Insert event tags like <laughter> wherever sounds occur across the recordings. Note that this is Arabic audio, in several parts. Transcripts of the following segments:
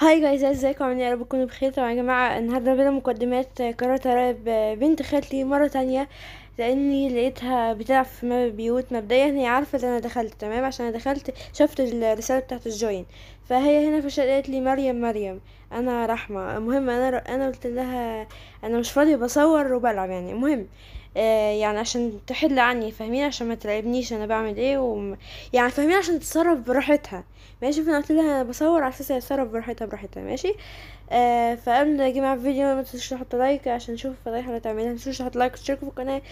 هاي جايز ازيكم عاملين إيه؟ يا رب تكونوا بخير طبعا يا جماعه النهارده بلا مقدمات قررت اراقب بنت خالتي مره تانية لاني لقيتها بتلعب في بيوت مبدئيا هي عارفه ان انا دخلت تمام عشان انا دخلت شفت الرساله بتاعت الجوين فهي هنا فشلت قالت لي مريم مريم انا رحمه المهم انا انا قلت لها انا مش فاضيه بصور وبلعب يعني المهم آه، يعني عشان تحل عني فاهمين عشان ما تلعبنيش انا بعمل ايه وم... يعني فاهمين عشان تتصرف براحتها ماشي فانا قلت لها انا بصور على اساس اتصرف براحتها براحتها ماشي آه فقبل يا جماعه الفيديو ما تنسوش تحط لايك عشان نشوف الفضايح اللي هتعملها ما تنسوش تحط لايك وتشتركوا في القناه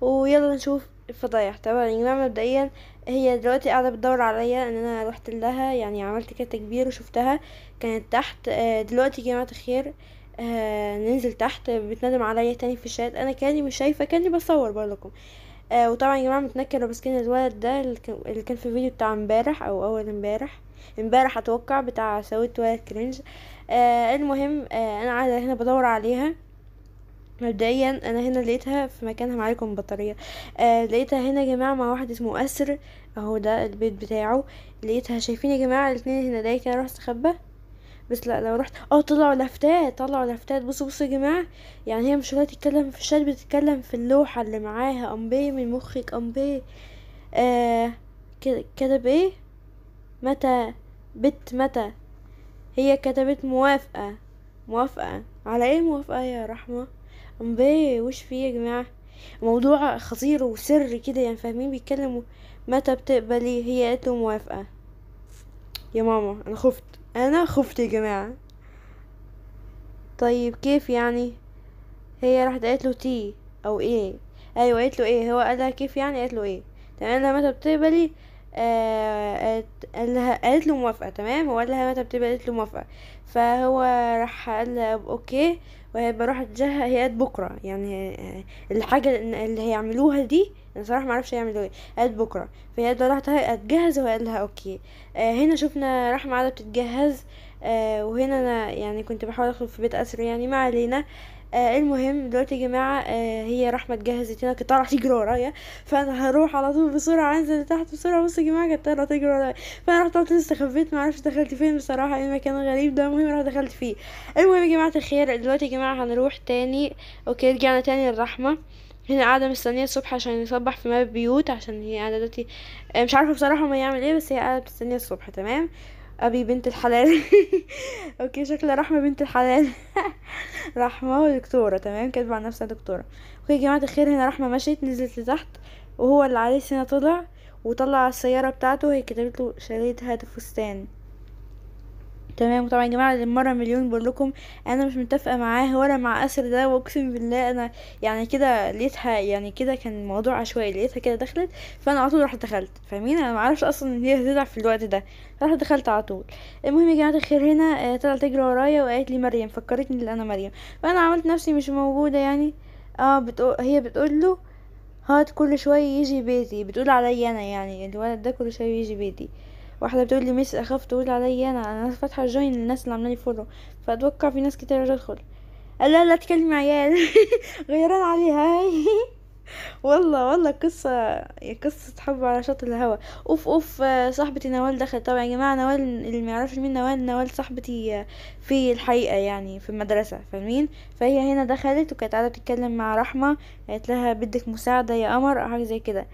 ويلا نشوف الفضايح طبعا يا جماعه مبدئيا هي دلوقتي قاعده بتدور عليا ان انا رحت لها يعني عملت كده تكبير وشفتها كانت تحت آه دلوقتي يا جماعه الخير آه آه ننزل تحت بتندم عليا تاني في الشات انا كاني مش شايفه كاني بصور بقولكم آه وطبعا يا جماعه متنكر ماسكين الولد ده اللي كان في الفيديو بتاع امبارح او اول امبارح امبارح اتوقع بتاع سويت ولد كرنج آه المهم آه انا قاعده هنا بدور عليها مبدئيا انا هنا لقيتها في مكانها معاكم بطاريه آه لقيتها هنا يا جماعه مع واحد اسمه اسر اهو ده البيت بتاعه لقيتها شايفين يا جماعه الاتنين هنا دايما كده راح استخبى بس لا لو رحت اه طلعوا لافتات طلعوا لافتات بصوا بصوا يا جماعه يعني هي مش شغاله تتكلم في الشات بتتكلم في اللوحه اللي معاها امبي من مخك امبي آه كتب ايه متى بت متى هي كتبت موافقه موافقه على ايه موافقه يا رحمه امبي وش في يا جماعه موضوع خطير وسر كده يعني فاهمين بيتكلموا متى بتقبلي هي قالت موافقه يا ماما انا خفت أنا خفت يا جماعة طيب كيف يعني هي راحت قالت له تي أو إيه أيوة قالت له إيه هو قالها كيف يعني قالت له إيه تمام لما تبتلي آه، قال لها قالت له موافقه تمام هو قال لها متى بتبقى قالت له موافقه فهو راح قال لها اوكي وهي بروح اتجه هي قالت بكره يعني آه، الحاجه اللي هيعملوها دي انا صراحه ما اعرفش هيعملوا ايه قالت بكره فهي راحت اتجهز وقال لها اوكي آه، هنا شفنا رحمه قاعده بتتجهز آه، وهنا انا يعني كنت بحاول ادخل في بيت اسر يعني ما علينا آه المهم دلوقتي يا جماعه آه هي رحمه جهزت هنا كانت تجري ورايا فانا هروح على طول بسرعه انزل تحت بسرعه بص يا جماعه كانت طالعه تجري ورايا فانا رحت طلعت استخبيت ما اعرفش دخلت فين بصراحه ايه مكان غريب ده المهم رحت دخلت فيه المهم يا جماعه الخير دلوقتي يا جماعه هنروح تاني اوكي رجعنا تاني للرحمه هنا قاعده مستنيه الصبح عشان يصبح في باب بيوت عشان هي قاعده دلوقتي آه، مش عارفه بصراحه ما يعمل ايه بس هي قاعده مستنيه الصبح تمام ابي بنت الحلال <laughs> اوكي شكلها رحمه بنت الحلال <laughs> رحمه ودكتوره تمام كاتبه عن نفسها دكتوره اوكي يا جماعه الخير هنا رحمه مشيت نزلت لتحت وهو اللي عليه سنه طلع وطلع السياره بتاعته هي كتبت له شريط هاتف فستان تمام طبعا يا جماعه المره مليون بقول لكم انا مش متفقه معاه ولا مع اسر ده واقسم بالله انا يعني كده لقيتها يعني كده كان الموضوع عشوائي لقيتها كده دخلت فانا على طول رحت دخلت فاهمين انا معرفش اصلا ان هي هتزعل في الوقت ده رحت دخلت على طول المهم يا جماعه الخير هنا آه، طلعت تجري ورايا وقالت لي مريم فكرتني ان انا مريم فانا عملت نفسي مش موجوده يعني اه بتقول هي بتقول له هات كل شويه يجي بيتي بتقول عليا انا يعني الولد ده كل شويه يجي بيتي واحده بتقول لي ميس اخاف تقول عليا انا انا فاتحه جوين للناس اللي عاملاني فولو فاتوقع في ناس كتير هتدخل قال لا لا تكلمي عيال <laughs> غيران عليها هاي <laughs> والله والله قصة قصة حب على شط الهوا اوف اوف صاحبتي نوال دخلت طبعا يا جماعة نوال اللي ميعرفش مين نوال نوال صاحبتي في الحقيقة يعني في المدرسة فاهمين فهي هنا دخلت وكانت قاعدة بتتكلم مع رحمة قالت لها بدك مساعدة يا قمر أو حاجة زي كده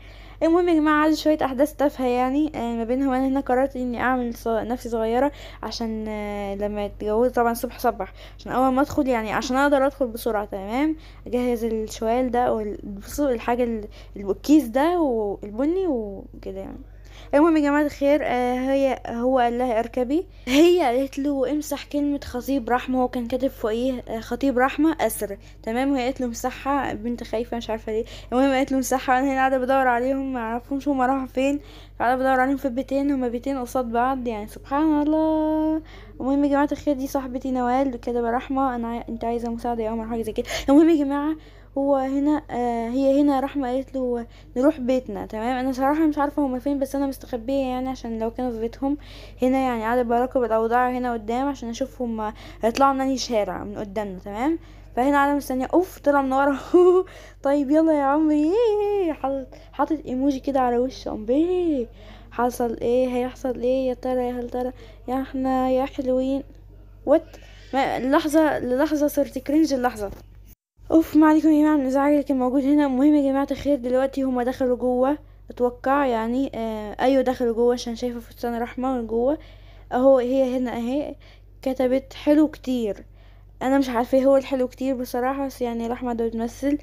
المهم يا جماعه عندي شويه احداث تافهه يعني آه، ما بينهم انا هنا قررت اني اعمل نفسي صغيره عشان آه، لما اتجوز طبعا الصبح صبح عشان اول ما ادخل يعني عشان اقدر ادخل بسرعه تمام اجهز الشوال ده والحاجه الكيس ده والبني وكده يعني المهم يا جماعه الخير آه، هي هو قال لها اركبي هي قالت له امسح كلمه خطيب رحمه هو كان كاتب فوقيه آه، خطيب رحمه اسر تمام وهي قالت له امسحها بنت خايفه مش عارفه ليه المهم قالت له امسحها انا هنا قاعده بدور عليهم ما اعرفهمش هما راحوا فين قاعده بدور عليهم في بيتين هما بيتين قصاد بعض يعني سبحان الله المهم يا جماعه الخير دي صاحبتي نوال كده رحمه انا انت عايزه مساعده يا عمر حاجه زي كده المهم يا جماعه هو هنا آه هي هنا رحمة قالت له نروح بيتنا تمام انا صراحة مش عارفة هما فين بس انا مستخبية يعني عشان لو كانوا في بيتهم هنا يعني قاعدة براقب الاوضاع هنا قدام عشان اشوف هما هيطلعوا من انهي شارع من قدامنا تمام فهنا قاعدة مستنية اوف طلع من ورا <laughs> طيب يلا يا عمري حاطط ايموجي كده على وش امبي حصل ايه هيحصل ايه يا ترى يا هل ترى يا احنا يا حلوين وات لحظة للحظة صرت كرنج اللحظة اوف ما عليكم يا جماعة من الازعاج اللي كان موجود هنا المهم يا جماعة الخير دلوقتي هما دخلوا جوه اتوقع يعني آه ايوه دخلوا جوه عشان شايفة فستان رحمة من جوه اهو هي هنا اهي كتبت حلو كتير انا مش عارفة إيه هو الحلو كتير بصراحة بس يعني رحمة ده بتمثل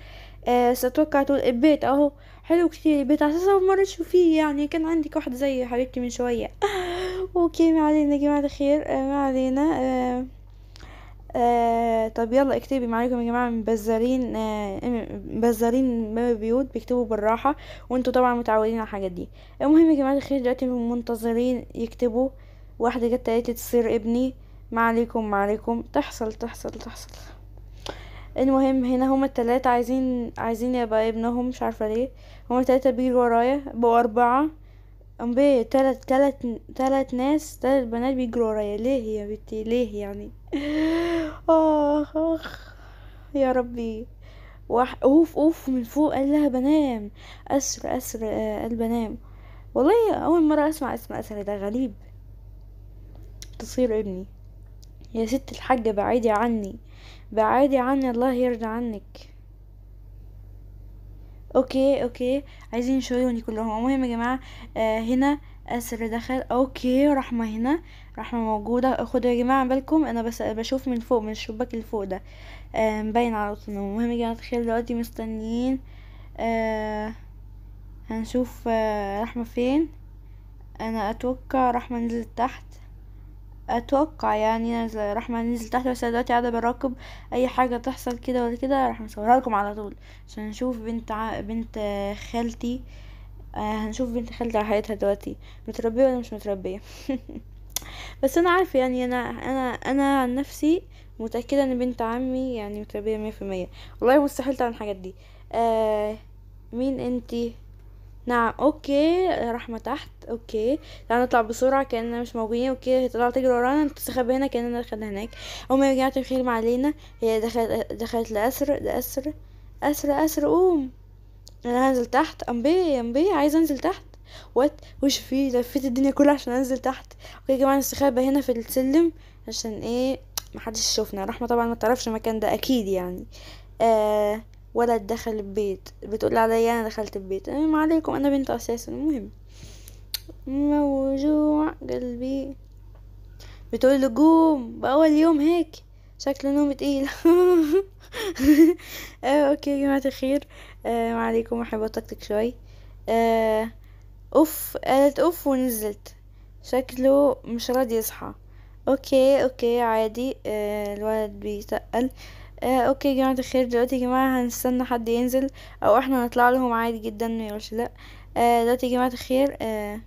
آه، ستوقع تقول البيت اهو حلو كتير البيت اساسا مرة تشوفيه يعني كان عندك واحد زي حبيبتي من شوية <laughs> اوكي ما علينا يا جماعة الخير آه، ما علينا آه، طب يلا اكتبي معاكم يا جماعه مبزرين مبزرين باب البيوت بيكتبوا بالراحه وانتوا طبعا متعودين على الحاجات دي المهم يا جماعه الخير دلوقتي منتظرين يكتبوا واحده جت قالت تصير ابني ما عليكم ما عليكم تحصل تحصل تحصل المهم هنا هما التلاتة عايزين عايزين يبقى ابنهم مش عارفة ليه هما التلاتة بيجوا ورايا بقوا أربعة أم بيه تلات تلات تلات ناس تلات بنات بيجروا ورايا ليه يا بنتي ليه يعني <laughs> آخ آخ يا ربي وح... أوف أوف من فوق قال لها بنام أسر أسر آه، قال بنام والله أول مرة أسمع اسم أسر ده غريب تصير ابني يا ست الحاجة بعيدي عني بعيدي عني الله يرضى عنك اوكي اوكي عايزين شويوني كلهم المهم يا جماعة آه هنا اسر دخل اوكي رحمة هنا رحمة موجودة خدوا يا جماعة بالكم انا بس بشوف من فوق من الشباك اللي فوق ده آه مبين على طول المهم يا جماعة تخيل دلوقتي مستنيين آه هنشوف آه رحمة فين انا اتوقع رحمة نزلت تحت اتوقع يعني راح هننزل تحت بس دلوقتي قاعدة براقب اي حاجة تحصل كده ولا كده راح نصورها لكم على طول عشان نشوف بنت ع... بنت خالتي آه هنشوف بنت خالتي على حياتها دلوقتي متربية ولا مش متربية <laughs> بس انا عارفة يعني انا انا انا عن نفسي متأكدة ان بنت عمي يعني متربية مية في المية والله مستحيل تعمل الحاجات دي آه مين انتي نعم اوكي رحمة تحت اوكي تعالى نطلع بسرعه كاننا مش موجودين اوكي هي طلعت تجري ورانا تستخبى هنا كاننا دخلنا هناك يا جماعة الخير ما علينا هي دخلت دخلت لاسر لاسر اسر اسر قوم انا هنزل تحت امبي امبي عايزه انزل تحت وات وش في لفيت الدنيا كلها عشان انزل تحت اوكي يا جماعه نستخبى هنا في السلم عشان ايه محدش يشوفنا رحمه طبعا ما تعرفش المكان ده اكيد يعني آه ولد دخل البيت بتقول عليا انا دخلت البيت ما أمم، عليكم انا بنت اساسا المهم موجوع قلبي بتقول له قوم باول يوم هيك شكله نوم تقيل <laughs> آه، اوكي يا جماعه الخير آه، ما عليكم احب اطقطق شوي آه، اوف قالت اوف ونزلت شكله مش راضي يصحى اوكي اوكي عادي الولد بيتقل آه اوكي يا جماعه الخير دلوقتي يا جماعه هنستنى حد ينزل او احنا نطلع لهم عادي جدا ميقولش لا آه دلوقتي يا جماعه الخير آه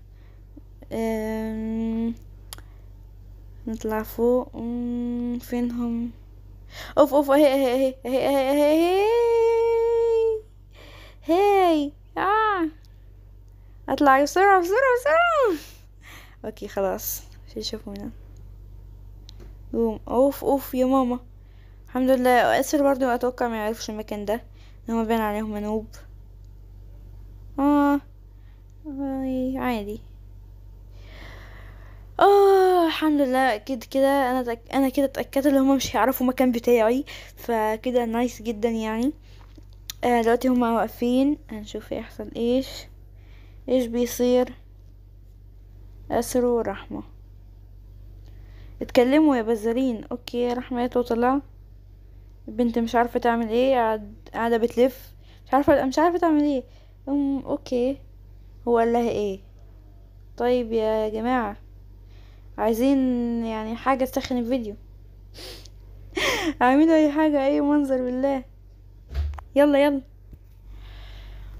آه نطلع فوق فينهم اوف اوف اهي اهي اهي اهي اهي اهي اه اطلع بسرعه بسرعه بسرعه اوكي خلاص شوفونا قوم اوف اوف يا ماما الحمد لله واسر برضو اتوقع ما يعرفش المكان ده ان هو باين عليهم منوب اه, آه، عادي اه الحمد لله اكيد كده انا تك... انا كده اتاكدت ان هما مش هيعرفوا المكان بتاعي فكده نايس جدا يعني آه دلوقتي هما واقفين هنشوف هيحصل ايش ايش بيصير اسر ورحمه اتكلموا يا بزارين اوكي رحمه وطلع البنت مش عارفه تعمل ايه قاعده بتلف مش عارفه مش عارفه تعمل ايه ام اوكي هو قال لها ايه طيب يا جماعه عايزين يعني حاجه تسخن الفيديو <laughs> اعملوا اي حاجه اي منظر بالله يلا يلا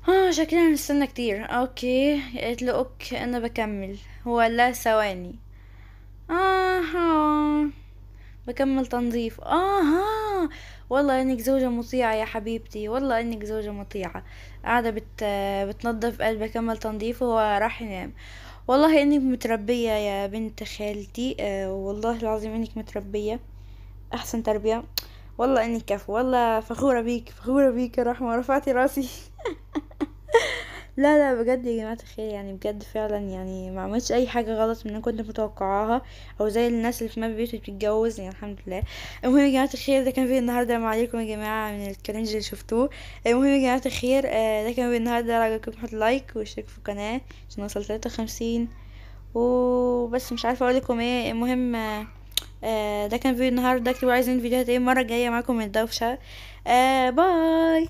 اه شكلنا هنستنى كتير اوكي قالت له اوكي انا بكمل هو لا ثواني اه, بكمل تنظيف اه, آه. آه، والله إنك زوجة مطيعة يا حبيبتي والله إنك زوجة مطيعة قاعدة بت بتنظف قلبه كمل تنظيفه وراح ينام والله إنك متربية يا بنت خالتي آه، والله العظيم إنك متربية أحسن تربية والله إنك كفو والله فخورة بيك فخورة بيك يا رحمة رفعتي راسي <laughs> لا لا بجد يا جماعة الخير يعني بجد فعلا يعني ما عملتش اي حاجة غلط من اللي كنت متوقعاها او زي الناس اللي في ماب بيوت بتتجوز يعني الحمد لله المهم يا جماعة الخير ده كان فيديو النهاردة مع عليكم يا جماعة من الكرنج اللي شفتوه المهم يا جماعة الخير آه، ده كان فيديو النهاردة عجبكم حط لايك واشترك في القناة عشان نوصل تلاتة وخمسين وبس مش عارفة اقولكم ايه المهم آه، آه، ده كان فيديو النهاردة اكتبوا عايزين فيديوهات ايه المرة الجاية معاكم من الدوشة باي